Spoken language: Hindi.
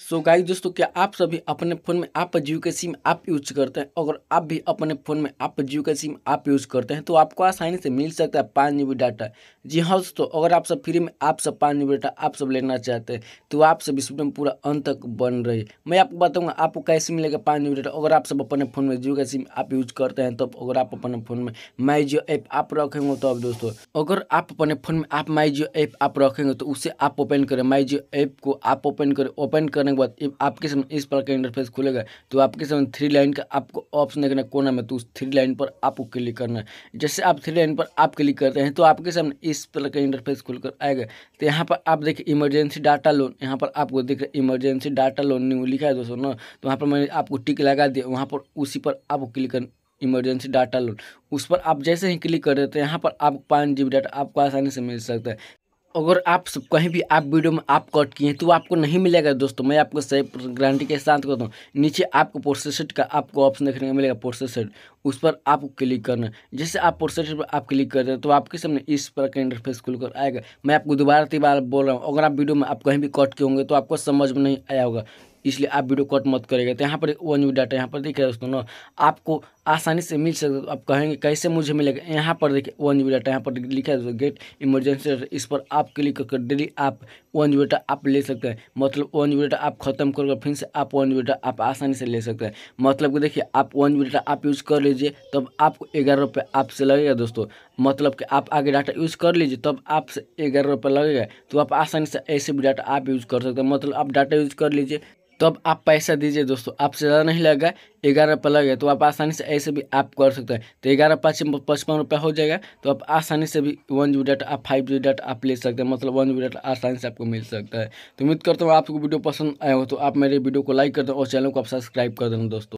सो so गाइस दोस्तों क्या आप सभी अपने फ़ोन में आप जियो के सिम आप यूज करते हैं अगर आप भी अपने फ़ोन में आप जियो का सिम आप यूज करते हैं तो आपको आसानी से मिल सकता है पाँच जी डाटा जी हाँ दोस्तों अगर आप सब फ्री में आप सब पाँच जी डाटा आप सब लेना चाहते हैं तो आप सब इस में पूरा अंत तक बन रही मैं आपको बताऊँगा आपको कैसे मिलेगा पाँच जी डाटा अगर आप सब अपने फ़ोन में जियो का सिम आप यूज करते हैं तो अगर आप अपने फ़ोन में माई जियो ऐप आप रखेंगे तो अब दोस्तों अगर आप अपने फ़ोन में आप माई जियो ऐप आप रखेंगे तो उसे आप ओपन करें माई जियो ऐप को आप ओपन करें ओपन करें करने के बाद आपके सामने इस प्रकार का इंटरफेस खुलेगा तो आपके सामने थ्री लाइन का आपको ऑप्शन देखना है कोना में तो उस थ्री लाइन पर आपको क्लिक करना है जैसे आप थ्री लाइन पर आप क्लिक करते हैं तो आपके सामने इस प्रकार का इंटरफेस खुलकर आएगा तो यहाँ पर आप देखिए इमरजेंसी डाटा लोन यहाँ पर आपको देख रहे इमरजेंसी डाटा लोन न्यू लिखा है दोस्तों ना तो वहाँ पर मैंने आपको टिक लगा दिया वहाँ पर उसी पर आपको क्लिक कर इमरजेंसी डाटा लोन उस पर आप जैसे ही क्लिक कर देते हैं तो यहाँ पर आप पाँच जी बी डाटा आपको आसानी से मिल सकता है अगर आप सब कहीं भी आप वीडियो में आप कट किए हैं तो आपको नहीं मिलेगा दोस्तों मैं आपको सही गारंटी के साथ करता हूँ नीचे आपको प्रोसेसड का आपको ऑप्शन देखने को मिलेगा प्रोसेसड उस पर आपको क्लिक करना जैसे आप प्रोसेसड पर आप क्लिक करते हैं तो आपके सामने इस पर का इंटरफेस खुल कर आएगा मैं आपको दोबारा तीबार बोल रहा हूँ अगर आप वीडियो में आप कहीं भी कट किए होंगे तो आपको समझ में नहीं आया होगा इसलिए आप वीडियो कट मत करेगा तो यहाँ पर वन यू डाटा यहाँ पर दिख रहा है दोस्तों ना आपको आसानी से मिल तो आप कहेंगे कैसे मुझे मिलेगा यहाँ पर देखिए वन जी डाटा यहाँ पर लिखा है गेट इमरजेंसी डाटा इस पर आप क्लिक करके डेली आप वन जी डाटा आप ले सकते हैं मतलब वन जी डाटा आप खत्म करके फिर से आप वन जी डाटा आप आसानी से ले सकते हैं मतलब कि देखिए आप वन जी डाटा आप यूज़ कर लीजिए तब आपको ग्यारह रुपये आपसे लगेगा दोस्तों मतलब कि आप आगे डाटा यूज़ कर लीजिए तब आपसे ग्यारह रुपये लगेगा तो आप आसानी से ऐसे भी डाटा आप यूज़ कर सकते हैं मतलब आप डाटा यूज़ कर लीजिए तब आप पैसा दीजिए दोस्तों आपसे ज़्यादा नहीं लगेगा ग्यारह पर लगेगा तो आप आसानी से ऐसे भी आप कर सकते हैं तो ग्यारह पाँच पचपन रुपये हो जाएगा तो आप आसानी से भी वन जी डाटा आप फाइव जी डाटा आप ले सकते हैं मतलब वन जी डाटा आसानी से आपको मिल सकता है तो उम्मीद करता हूँ आपको वीडियो पसंद आया हो तो आप मेरे वीडियो को लाइक कर दें और चैनल को आप सब्सक्राइब कर देना दोस्तों